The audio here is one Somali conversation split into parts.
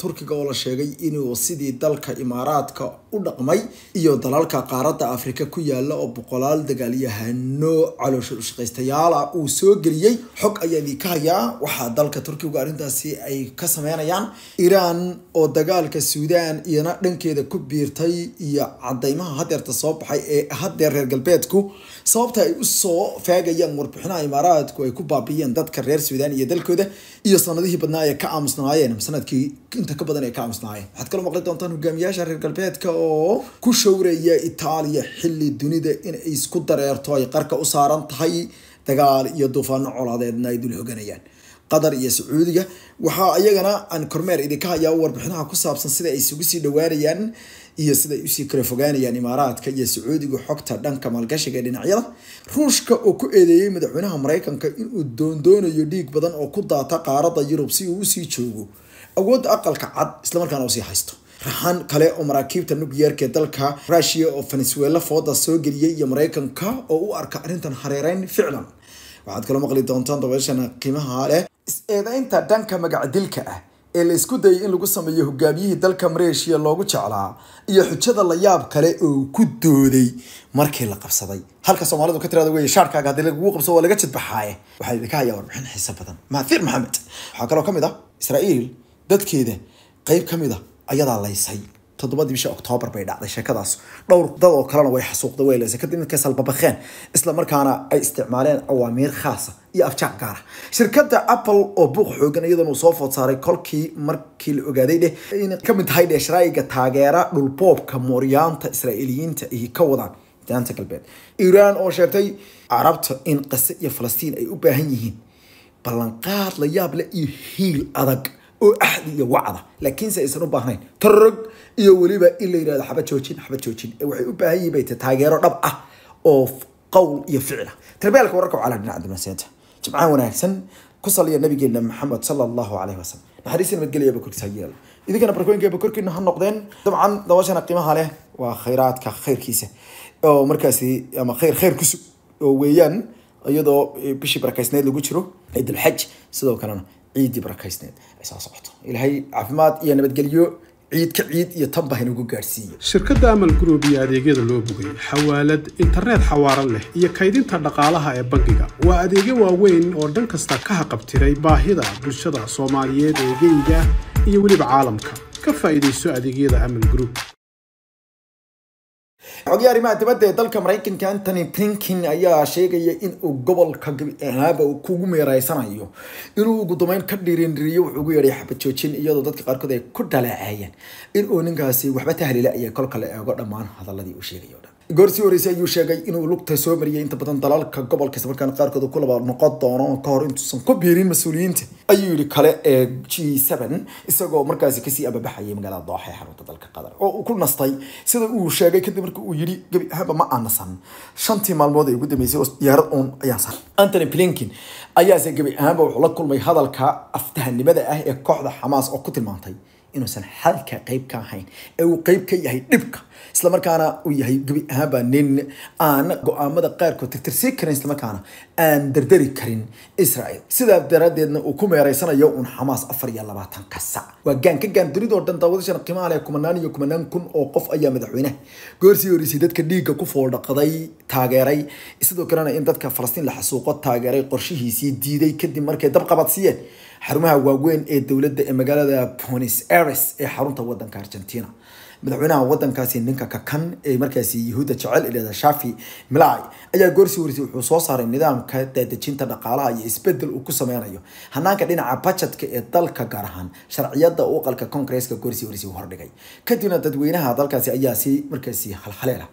turkiga oo la sheegay inuu sidii dalka imaaraadka u dhaqmay iyo dalalka qaaradda afrika ku yaala oo boqolaal dagaalyahano caloosho shaqaystayaala ah uu soo geliyey xog ayaa ka hayaa waxaa dalka turkigu arrintaasi ay ka sameynayaan iiraan oo dagaalka suudaan iyona dhankeeda ku biirtay iyo cadeymaha hadeerta soo baxay ee hadeer reer galbeedku sababta ay usoo faagayaan warbixinaha imaaraadku ay ku baabiyeen dadka reer suudaan iyo dalkooda iyo sanadihii badnaa ay ka aamusnaayeen sanadkii inta ka badan ee ka aamusnaayeen waxaad kaloo maqli doontaan hogaamiyaasha reer galbeedka oo ku showraya itaaliya xilli dunida in ay isku dareerto ay qarka u saaran tahay dagaal iyo duufaano colaadeedna ay dul hoganayaan qatar iyo sacuudiga waxaa ayagana aan kormeer idinka hayaa warbixinaha ku saabsan sida ay isugu sii dhawaanayaan iyo sida usii kala fogaanayaan imaaraadka iyo sacuudiga xogta dhanka maalgashiga dhinacyada ruushka oo ku eedeeyey madaxweynaha maraykanka inuu doondoonayo dhiig badan oo ku daata qaarada yurub si uu usii joogo awoodda aqalka cad islamarkaana sii haysto rahan kale oo maraakiibta nukliyeerkaee dalka rushia oo venezuela fooda soo geliyay iyo maraykanka oo u arka arrintan hareereyn ficlan waxaad kaloo maqli doontaan dabeeshan qiimaha leh is-eedaynta dhanka magacdilka ah ee la isku dayay in lagu sameeyo hogaamiyihii dalka mareeshiya loogu jeclaa iyo xujada la yaab kale oo ku dooday markii la qabsaday halka soomaalidu ka tirada wey shaarkaaga haddii lagugu qabso waa laga jadbaxaaye waxaa idinka hayaa warbixin xiise badan maafiir maxamed waxaa kaloo ka mid ah israa'iil dadkeeda qayb ka mid a ah ayadaa laysay toddobadii bisha octoobar bay dhacday sheekadaas dhowr dad oo kalena way xasuuqda way laysay kadib markay salbabakheen isla markaana ay isticmaaleen awaamiir khaasa iyo afjaac gaara shirkada apple oo buuq xoogan iyadoon uu soo food saaray kolkii markii la ogaaday dheh inay ka mid tahay dheh taageera dhulboobka mooryaanta israa'iiliyiinta ay ka wadaan daanta galbeed iiraan oo sheegtay carabta in qase iyo falastiin ay u baahan yihiin ballanqaad la yaable iyo hiil adag oo axdi iyo wacda laakiinse aysan u baahnayn tarog iyo weliba in la yirahdo xabad joojin xabad joojin waxay u baahan yihiin bay taageero dhab ah oo qowl iyo ficil ah tarbiyaalka wararka wacala dhinaca dibnaseenta jimcaan wanaagsan ku saliya nabigeena maxamed sala allahu caleyhi wasalam naxariisi nabadgelyaba korkiisa yeelo idinkana barkooyinkaba korkiina ha noqdeen dabcan dabashana qiimaha leh waa khayraadka khayrkiisa oo markaasi ama khayr khayr kusug oo weeyaan iyadoo eh, bishii barakaysneyd lagu jiro ciidulxaj sidoo kalena ciiddii barakaysneed ay soo socoto ilaahay caafimaad iyo nabadgelyo ciid ka ciid iyo tanba haynagu gaadhsiiye shirkadda amal group iyo adeegyada loo bogay xawaalad internet xawaaran leh iyo kaydinta dhaqaalaha ee bangiga waa adeegyo waaweyn oo dhan kasta ka haqabtiray baahida bulshada soomaaliyeed ee eegeyga iyo weliba caalamka ka faa'iidayso adeegyada amal group xogii arrimaha dibadda ee dalka maraykanka antony blinkin ayaa sheegaya in uu gobolka gabi uu kugu meereysanayo inuu ugu dambeyn ka dhiirindhiriyo wuxuu ugu yeedhay xabad joojin iyadoo dadka qaarkood ay ku dhaleeceeyeen in uu ninkaasi waxba tahlila ayay kolka la eego dhammaan hadaladii uu sheegay o dhan goor sii horeysay ayuu sheegay inuu lugta soo mariyay inta badan dalalka gobolka islamarkaana qaarkood kulaba noqon doono hor intuusan ku biirin mas-uuliyiinta ayuu yihi kale ee g seven isagoo markaasi kasii ababaxayay magaalada dooxe xarunta dalka qatar oo uu ku nastay sida uu sheegay kadib markii uu yidhi gebi ahaanba ma aanasan shantii maalmood ee ugu dambeysay oo diyaarad uun ayaansan antony blinkin ayaase gebi ahaanba wuxuu la kulmay hadalka aftahanimada ah ee kooxda xamaas oo ku tilmaantay inuusan xalka qeyb ka ahayn ee uu qeyb ka yahay dhibka islamarkaana uu yahay gebi ahaanba nin aan go-aamada qaarkood tirtirsiin karin islamarkaana aan dardari karin israel sidaa daraadeedna uu ku meereysanayo uun xamaas afar iyo labaatan sac waa gaanka gaanduridoo dhan daawadashan qiimaha kumanaan iyo kumanaan kun oo qof ayaa madaxweynaha goorsii horeysay dadka dhiigga ku fooldhaqaday taageeray sidoo kalena in dadka falastiin la xasuuqo taageeray qorshihiisii diiday kadib markay dabqabadsiiyeen xarumaha waaweyn ee dowladda ee magaalada bonis aires ee xarunta waddanka argentina madaxweynaha wadankaasi ninka kakan ee markaas yahuudda jecel ilada shafi milaaci ayaa goorsi warisay wuxuu soo saaray nidaamka daadejinta dhaqaalaha iyo isbedel uu ku sameynayo hanaanka dhinaca bajetka ee dalka gaar ahaan sharciyada u qalka koongresska goorsi warisay hordhigay kadibna dadweynaha dalkaasi ayaasi si markaasi halhaleelah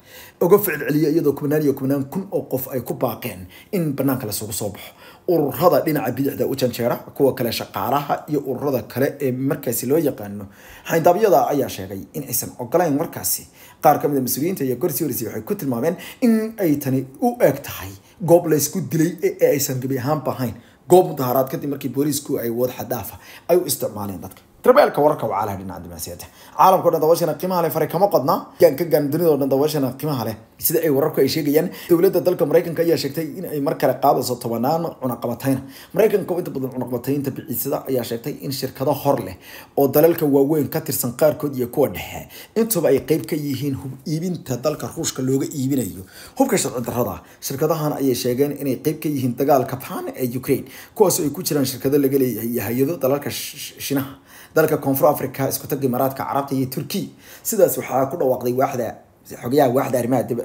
uga ficilceliya iyadoo kubanaan iyo kubanaan kun oo qof ay ku baaqeen in banaanka lasugu soo baxo ururada dhinaca bidixda u janjeera kuwa kale shaqaalaha iyo ururada kale ee markaasi loo yaqaano xayndaabyada ayaa sheegay in aysan ogolayn markaasi qaar ka a ah mas-uuliyiinta iyo gorsi warsi waxay ku tilmaameen in ay tani u eg tahay goob laysku dilay ee aysan gebi ahaanba ahayn goob mudaharaad kadib markii booliisku ay wad xadhaafa ay u isticmaaleen dadka darbeelka wararka waa caalaha dhinaca dibasiyada caalamka dhan dabaashana qiimaha leh fare kama qodna ka gaandunida o dhan dabaashana qiimaha leh sida ay wararku ay sheegayaan dowladda dalka maraykanka ayaa sheegtay in ay mar kale qaadayso tobanaan cunaqabatayn maraykanka oo inta badan cunaqabataynta biciisada ayaa sheegtay in shirkado hor leh oo dalalka waaweyn ka tirsan qaarkood iyo kuwa dhexe intuba ay qeyb ka yihiin hub iibinta dalka ruushka looga iibinayo hubka sharci darada shirkadahan ayay sheegeen inay qeyb ka yihiin dagaalka baan ee ukraine kuwaas ay ku jiraan shirkado laga leeyahay iyo hay-ado dalalka shinaha dalka koonfur africa isku tag imaaraadka carabta iyo turkiya sidaas waxaa ku dhawaaqday waaxda xogayaha waaxda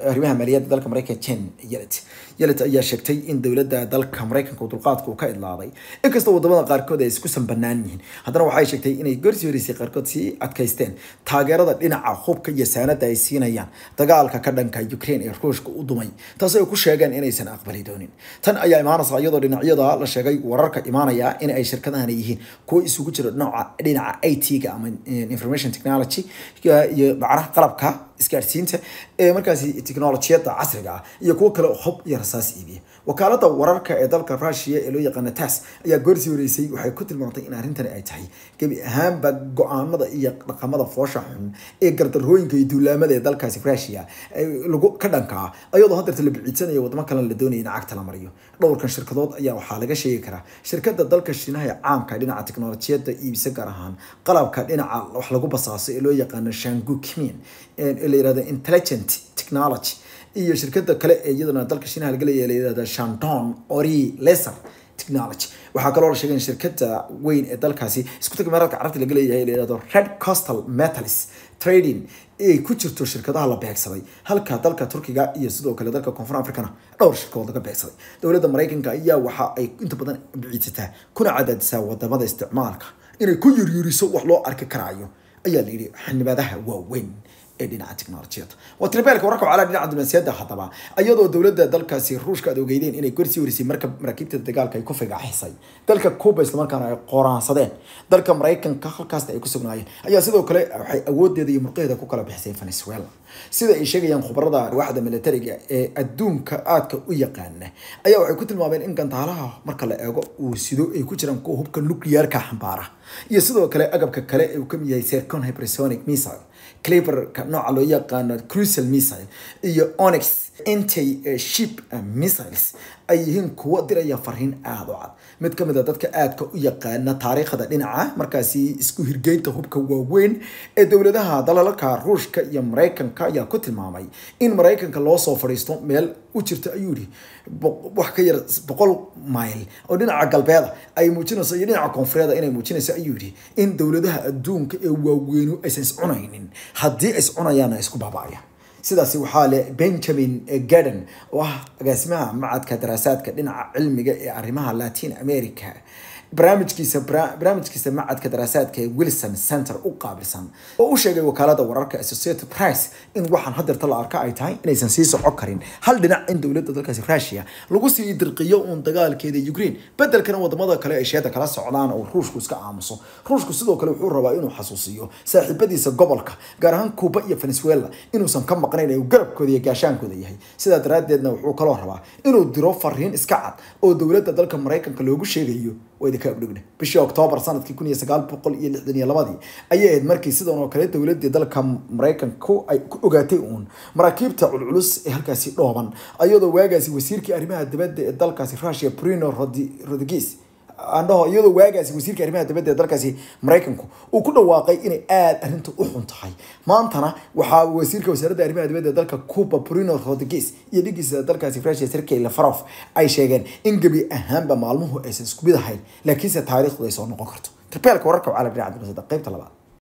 arrimaha maaliyadda dalka mareykanka jen yelet yelet ayaa sheegtay in dowladda dalka mareykanka dulqaadka ka idlaaday inkastoo wadamada qaarkood ay isku sanbanaan yihiin haddana waxay sheegtay inay gorsii horeysay qaarkood sii adkaysteen taageerada dhinaca hubka iyo saanada ay siinayaan dagaalka ka dhanka ukraine ee ruushka u dumay taasi ay ku sheegeen inaysan aqbali doonin tan ayaa imaanaysa iyadoo dhinacyada la sheegay wararka imaanaya in ay shirkadahana yihiin kuwo isugu jiro dhinaca i t-ga ama eh, information technology eh, iyo macnaha qalabka isgaarsiinta ee markaasi technolojiyada casriga ah iyo kuwo kale hob iyo rasaas iibiya wakaalada wararka ee dalka russia ee loo yaqaana tas ayaa goorsii horeysay waxay ku tilmaamtay in arrintani ay tahay gebi ahaanba go-aanada iyo dhaqamada foosha xun ee gardarooyinka iyo duulaamada ee dalkaasi russia lagu ka dhankaa ayadoo hadeerta la biciidsanaya wadamo kalen la doonaya in la mariyo dhowrkan shirkadood ayaa waxaa laga sheegi karaa shirkada dalka shiinaha ee caamka dhinaca teknolojiyada iibisa gaar ahaan qalabka dhinaca wax lagu basaaso ee loo yaqaano shangu kimin ee la yirahdo intelligent technology iyo shirkada kale ee iyadana dalka shiinaha lagalaya layirahda shanton ori leser technology waxaa kaloo la sheegay in shirkada weyn ee dalkaasi iskutanka meeralka carabta laga leeyahay layihahdo red costal metals trading ay ku jirto shirkadaha la beegsaday halka dalka turkiga iyo sidoo kale dalka koonfur africana dhowr shirkadood laga beegsaday dowladda maraykanka ayaa waxa ay inta badan biciidsataa kuna cadaadisaa wadamada isticmaalka inay ku yuryuriso wax loo arki karaayo ayaa layidhi yidhi waaweyn ee dhinaca tiknolojiyada watrebeelka warka calaa dhinaca diblomaasiyadda haddaba iyadoo dowladda dalkaasi ruushka aad inay gorsii warisay marka maraakiibta dagaalka ay ku figaaxisay dalka cuba islamarkaana ay qoraansadeen dalka maraykanka halkaasna ay ku sugnaayeen ayaa sidoo kale waxay awoodeeda iyo murqaheeda ku kala bixisay venezuela sida ay sheegayaan khubarada waaxda militariga ee adduunka aadka u yaqaana ayaa waxay ku tilmaameen in gantaalaha marka la eego uu sido ay ku jiraan kuwa hubka nuclearka xambaara iyo sidoo kale agabka kale ee uu kamid yahay sercon hypersonic missile cleverka nooca loo yaqaano crucial missile iyo onex anti ship missiles ay yihiin kuwo diraya fariin aada u cad mid ka mid a ah dadka aadka u yaqaana taariikhda dhinaca markaasi isku hirgeynta hubka waaweyn ee dowladaha dalalka ruushka iyo maraykanka ayaa ku tilmaamay in maraykanka loo soo fadhiisto meel u jirta ayuu yihi wax ka yar boqol mayl oo dhinaca galbeeda ay muujinayso iyo dhinaca koonfureeda inay muujinayso ayuu yihi in dowladaha adduunka ee waaweynu aysan iscunaynin haddii iscunayaana cunayaan isku baaba'aya sidaasi waxaa leh benjamin garden oo ah agaasimaha macadka daraasaadka dhinaca cilmiga ee arrimaha latin america barnaamijkiisa macadka daraasaadka ee wilson center u qaabilsan oo u sheegay wakaalada wararka associated press in waxaan hadeerta la arka ay tahay inaysan sii soco karin hal dhinac in dowladda dalkaasi rushia lagu sii dirqiyo uun dagaalkeeda ukraine bedelkana wadamada kale ay sheeda kala socdaan oo ruushku iska aamuso ruushku sidoo kale wuxuu rabaa inuu xasuusiyo saaxiibadiisa gobolka gaar ahaan cuba iyo venezuela inuusan ka maqnayn ay garabkooda iyo gaashaankooda yahay sidaa daraadeedna wuxuu kaloo rabaa inuu diro fariin iska cad oo dowladda dalka maraykanka loogu sheegayo ka agdhowna bishii oktoobar sanadkii kun iyo sagaal boqol iyo lixdan iyo labadii ayay ahayd markii sidan oo kale dowladii dalka maraykanku ay ku ogaatay uun maraakiibta culculus ee halkaasi dhooban ayadoo waagaasi wasiirkii arrimaha dibadda ee dalkaasi russia brino rodriguez andhaho iyadoo waagaasi wasiirka arrimaha dibadda ee dalkaasi maraykanku uu ku dhawaaqay inay aada arrinta u xun tahay maantana waxaa wasiirka wasaaradda arrimaha dibadda ee dalka cuba bruno rodriguez iyo dhigiisa dalkaasi francia sergey lavrov ay sheegeen in gebi ahaanba maalmuhu aysan isku mid ahayn laakiinse taariikhdu ay soo noqon karto tarbeelka wararka wacala dhinaca dibadda qaybta labaad